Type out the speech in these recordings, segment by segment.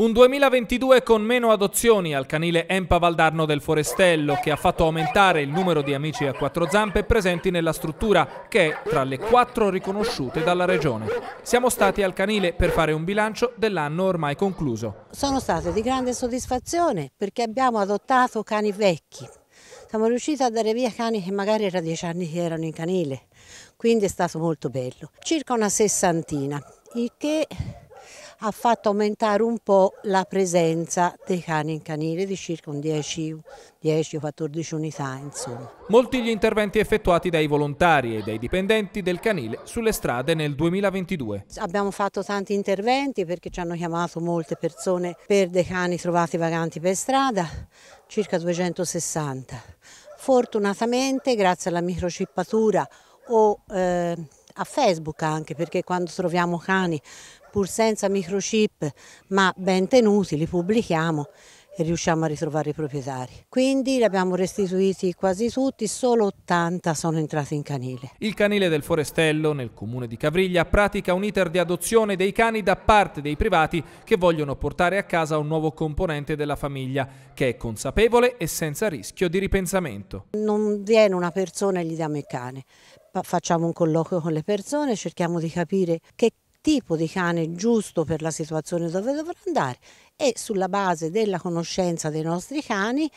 Un 2022 con meno adozioni al canile Empa Valdarno del Forestello, che ha fatto aumentare il numero di amici a quattro zampe presenti nella struttura, che è tra le quattro riconosciute dalla Regione. Siamo stati al canile per fare un bilancio dell'anno ormai concluso. Sono state di grande soddisfazione perché abbiamo adottato cani vecchi. Siamo riusciti a dare via cani che magari era dieci anni che erano in canile, quindi è stato molto bello. Circa una sessantina, il che ha fatto aumentare un po' la presenza dei cani in canile di circa 10-14 unità. Insomma. Molti gli interventi effettuati dai volontari e dai dipendenti del canile sulle strade nel 2022. Abbiamo fatto tanti interventi perché ci hanno chiamato molte persone per dei cani trovati vaganti per strada, circa 260. Fortunatamente grazie alla microcippatura o eh, a Facebook anche perché quando troviamo cani pur senza microchip ma ben tenuti li pubblichiamo e riusciamo a ritrovare i proprietari. Quindi li abbiamo restituiti quasi tutti, solo 80 sono entrati in canile. Il canile del Forestello, nel comune di Cavriglia, pratica un iter di adozione dei cani da parte dei privati che vogliono portare a casa un nuovo componente della famiglia, che è consapevole e senza rischio di ripensamento. Non viene una persona e gli diamo il cane, facciamo un colloquio con le persone, cerchiamo di capire che tipo di cane è giusto per la situazione dove dovrà andare e sulla base della conoscenza dei nostri cani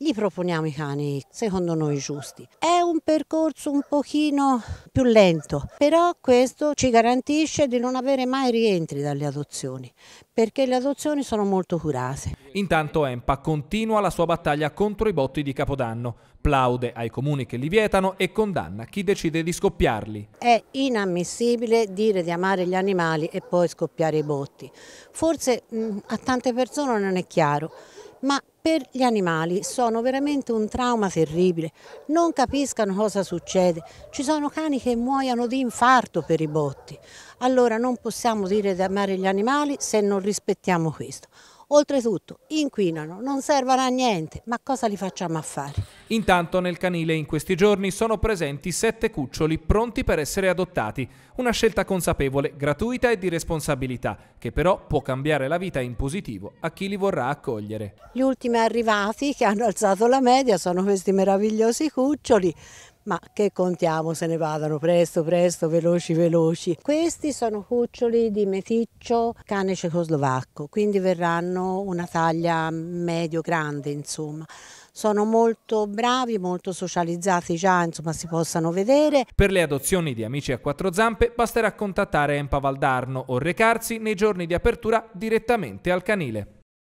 gli proponiamo i cani secondo noi giusti. È un percorso un pochino più lento, però questo ci garantisce di non avere mai rientri dalle adozioni, perché le adozioni sono molto curate. Intanto EMPA continua la sua battaglia contro i botti di Capodanno, plaude ai comuni che li vietano e condanna chi decide di scoppiarli. È inammissibile dire di amare gli animali e poi scoppiare i botti. Forse mh, mm, a tante persone non è chiaro, ma per gli animali sono veramente un trauma terribile, non capiscano cosa succede, ci sono cani che muoiono di infarto per i botti, allora non possiamo dire di amare gli animali se non rispettiamo questo. Oltretutto inquinano, non servono a niente, ma cosa li facciamo a fare? Intanto nel canile in questi giorni sono presenti sette cuccioli pronti per essere adottati, una scelta consapevole, gratuita e di responsabilità, che però può cambiare la vita in positivo a chi li vorrà accogliere. Gli ultimi arrivati che hanno alzato la media sono questi meravigliosi cuccioli, ma che contiamo se ne vadano presto, presto, veloci, veloci. Questi sono cuccioli di meticcio cane cecoslovacco, quindi verranno una taglia medio-grande, insomma sono molto bravi, molto socializzati già, insomma si possano vedere. Per le adozioni di Amici a quattro zampe basterà contattare Empa Valdarno o recarsi nei giorni di apertura direttamente al canile.